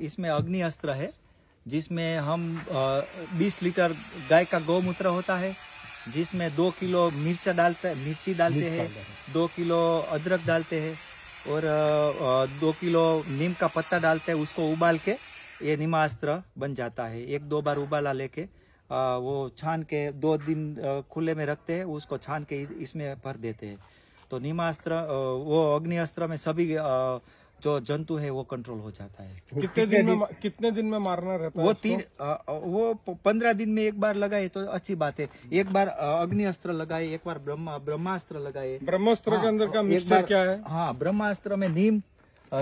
इसमें अग्नि अस्त्र है जिसमें हम 20 लीटर गाय का गौमूत्र होता है जिसमें दो किलो मिर्चा डालते मिर्ची डालते हैं दो किलो अदरक डालते हैं और दो किलो नीम का पत्ता डालते हैं उसको उबाल के ये निमास्त्र बन जाता है एक दो बार उबाला लेके वो छान के दो दिन खुले में रखते हैं उसको छान के इसमें भर देते हैं तो निमास्त्र वो अग्नि अस्त्र में सभी जो जंतु है वो कंट्रोल हो जाता है कितने दिन में कितने दिन में मारना रहता वो है तीन वो पंद्रह दिन में एक बार लगाए तो अच्छी बात है एक बार अग्नि अस्त्र लगाए एक बार ब्रह्मा ब्रह्मास्त्र लगाए ब्रह्मास्त्र हाँ, के अंदर का मिक्सचर क्या है हाँ ब्रह्मास्त्र में नीम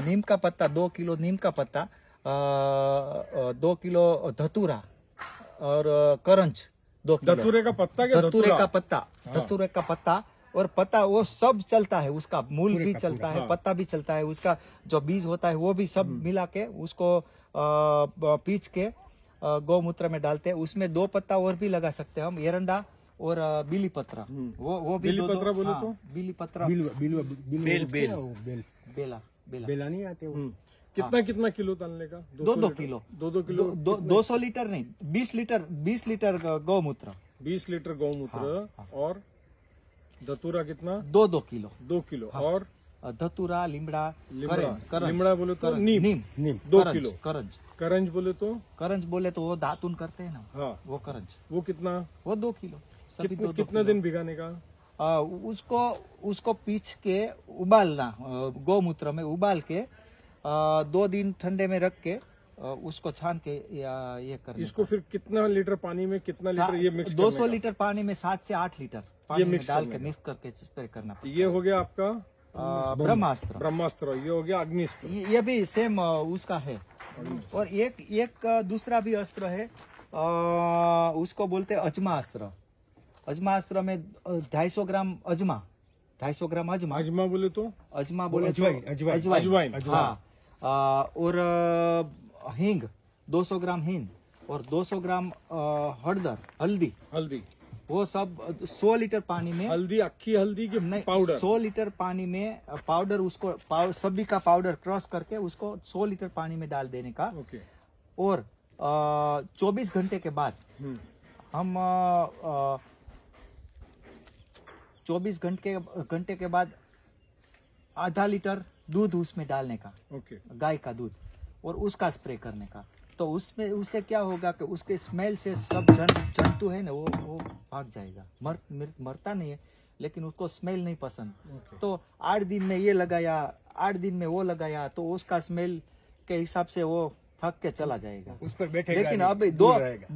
नीम का पत्ता दो किलो नीम का पत्ता दो किलो धतूरा और करंच दो धतूरे का पत्ता हाँ। धतूरे का पत्ता धतूरे का पत्ता और पत्ता वो सब चलता है उसका मूल भी चलता है हाँ। पत्ता भी चलता है उसका जो बीज होता है वो भी सब हम्म। मिला के उसको पीच के गौमूत्र में डालते हैं उसमें दो पत्ता और भी लगा सकते हैं हम एरंडा और बिली पत्रा हम्म। वो वो भी बिली पत्रा बोलो हाँ, तो बिली पत्रा बिल, बिल, बिल, बेल बेल बेल बेला बेला नहीं आते वो हम्म। कितना हाँ। कितना किलो डालने का दो दो किलो दो दो किलो दो सौ लीटर नहीं बीस लीटर बीस लीटर गौमूत्र बीस लीटर गौमूत्र और धतूरा कितना दो दो किलो दो किलो हाँ। और धतूरा लिमड़ा लिमड़ा लिमड़ा बोले तो नीम नीम, नीम दो करंज, किलो करंज करंज बोले तो करंज बोले तो वो दातुन करते हैं ना हाँ वो करंज वो कितना वो दो किलो सभी दो, कितना दिन भिगाने का आ, उसको उसको पीछ के उबालना गौमूत्र में उबाल के आ, दो दिन ठंडे में रख के उसको छान के ये कर इसको फिर कितना लीटर पानी में कितना लीटर ये मिक्स 200 लीटर पानी में सात से आठ लीटर पानी मिक्स डाल के मिक्स करके स्प्रे करना तो ये हो गया आपका ब्रह्मास्त्र ब्रह्मास्त्र ये हो गया अग्निस्त्र ये भी सेम उसका है और एक एक दूसरा भी अस्त्र है आ, उसको बोलते अजमास्त्र अजमास्त्र में ढाई सौ ग्राम अजमा ढाई सौ ग्राम अजमा अजमा बोले तो अजमा बोले तो अजवाइन हाँ और हींग 200 ग्राम हिंग और 200 ग्राम हड़दर हल्दी हल्दी वो सब 100 लीटर पानी में हल्दी अक्खी हल्दी की नहीं पाउडर 100 लीटर पानी में पाउडर उसको पाउडर सभी का पाउडर क्रॉस करके उसको 100 लीटर पानी में डाल देने का ओके और चौबीस घंटे के बाद हम्म। हम चौबीस घंटे घंटे के बाद आधा लीटर दूध उसमें डालने का ओके गाय का दूध और उसका स्प्रे करने का तो उसमें उससे क्या होगा कि उसके स्मेल से सब जन जंतु है ना वो वो भाग जाएगा मर, मर मरता नहीं है लेकिन उसको स्मेल नहीं पसंद okay. तो आठ दिन में ये लगाया आठ दिन में वो लगाया तो उसका स्मेल के हिसाब से वो थक के चला जाएगा उस पर बैठे लेकिन अब दो